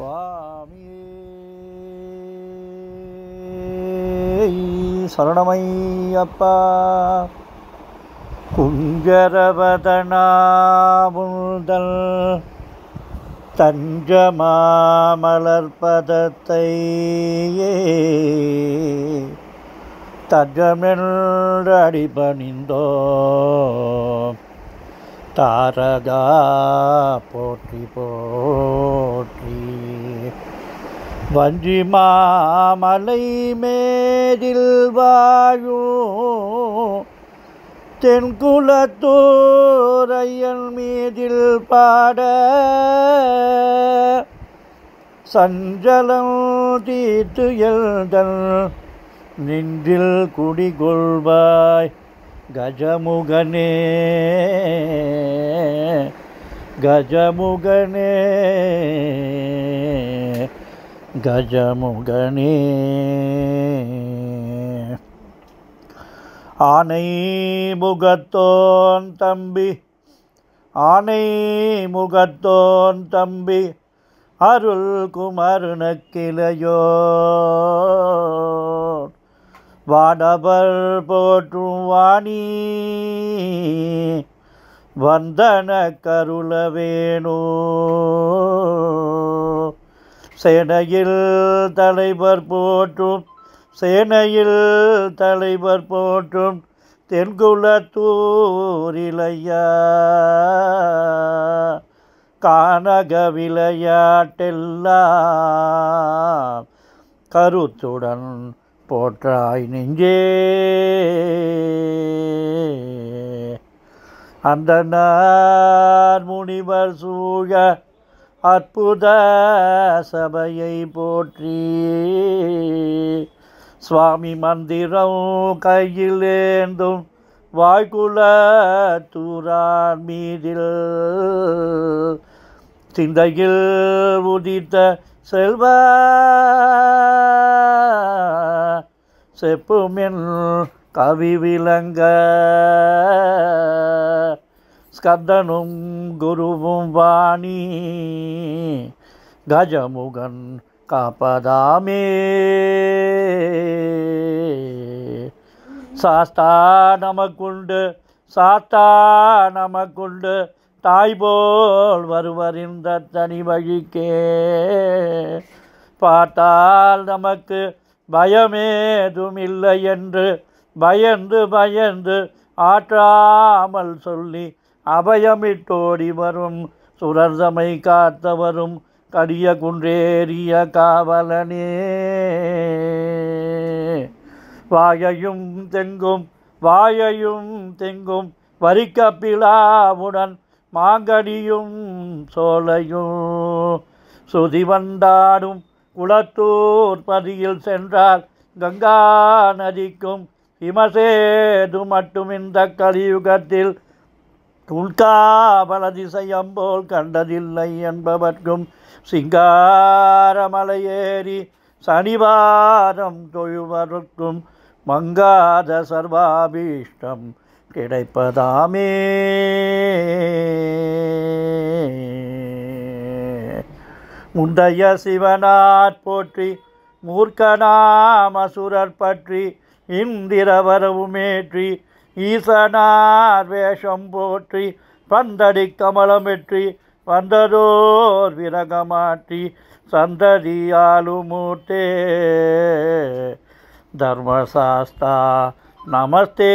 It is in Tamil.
சுவாமி சரணமையப்பா குங்கரவதனாமுதல் தஞ்சமாமலர்பதத்தை தஞ்சமென்று அடிபணிந்தோ தாரகா போற்றி போற்றி வஞ்சி மாமலை மேதில் வாழும் தென்குலத்தோரையன் மீதில் பாட சஞ்சலம் தீர்த்து எழுதல் நின்றில் குடிகொள்வாய் கஜமுகனே கஜமுகனே கஜமுகனே ஆனை முகத்தோன் தம்பி ஆனை முகத்தோன் தம்பி அருள் குமருணக்கிளையோ வானவர் போற்றும் வாணி வந்தன கருள வேணோ சேனையில் தலைவர் போற்றும் சேனையில் தலைவர் போற்றும் தென்குலத்தூரிலையா கானக விளையாட்டெல்லாம் கருத்துடன் போற்றாய் நெஞ்சே அந்த நான் முனிவர் சூழ அற்புத சபையை போற்றி சுவாமி மந்திரம் கையிலேந்தும் வாய்குல தூரான் மீதில் சிந்தையில் உதித்த செல்வா செப்புமின் கவி விளங்க ஸ்கர்தனும் குருவும் வாணி கஜமுகன் காப்பதாமே சாஸ்தா நமக்குண்டு சாத்தா நமக்குண்டு தாய்போல் இந்த தனி வழிக்கே பார்த்தால் நமக்கு பயமேதுமில்லை என்று பயந்து பயந்து ஆற்றாமல் சொல்லி அபயமிட்டோடி வரும் சுரர்தமை காத்தவரும் கடிய குன்றேறிய காவலனே வாயையும் தெங்கும் வாயையும் தெங்கும் வரிக்கப்பிலாவுடன் மாங்கடியும் சோலையும் சுதி வந்தாடும் குளத்தூர் பதியில் சென்றால் கங்கா நதிக்கும் இமசேது மட்டும் இந்த கலியுகத்தில் துல்காபல திசையம் போல் கண்டதில்லை என்பவர்க்கும் சிங்காரமலையேறி சனிவாரம் தொழுவருக்கும் மங்காத சர்வாபீஷ்டம் கிடைப்பதாமே முந்தைய சிவனார் போற்றி மூர்க்கனாம் அசுரர் பற்றி இந்திரவரவுமேற்றி ஈசனார் வேஷம் போற்றி பந்தடி கமலமெற்றி வந்ததோர் விரகமாற்றி சந்ததியாலுமூட்டே தர்மசாஸ்தா நமஸ்தே